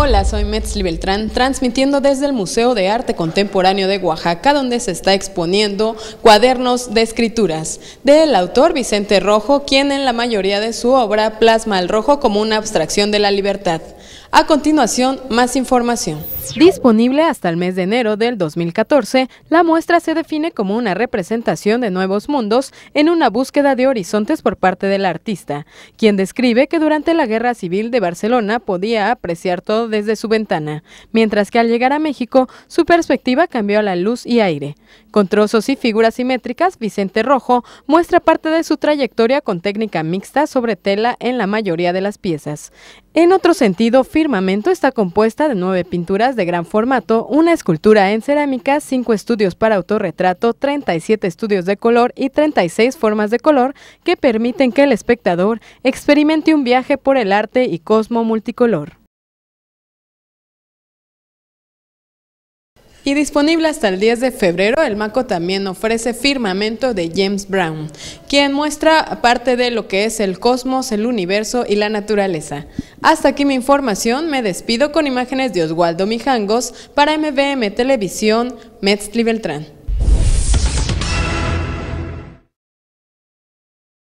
Hola, soy Metzli Beltrán, transmitiendo desde el Museo de Arte Contemporáneo de Oaxaca, donde se está exponiendo Cuadernos de Escrituras, del autor Vicente Rojo, quien en la mayoría de su obra plasma al rojo como una abstracción de la libertad. A continuación, más información. Disponible hasta el mes de enero del 2014, la muestra se define como una representación de nuevos mundos en una búsqueda de horizontes por parte del artista, quien describe que durante la Guerra Civil de Barcelona podía apreciar todo desde su ventana, mientras que al llegar a México su perspectiva cambió a la luz y aire. Con trozos y figuras simétricas, Vicente Rojo muestra parte de su trayectoria con técnica mixta sobre tela en la mayoría de las piezas. En otro sentido, Firmamento está compuesta de nueve pinturas de gran formato, una escultura en cerámica, cinco estudios para autorretrato, 37 estudios de color y 36 formas de color que permiten que el espectador experimente un viaje por el arte y cosmo multicolor. Y disponible hasta el 10 de febrero, el MACO también ofrece firmamento de James Brown, quien muestra parte de lo que es el cosmos, el universo y la naturaleza. Hasta aquí mi información, me despido con imágenes de Oswaldo Mijangos para MBM Televisión, Metzli Beltrán.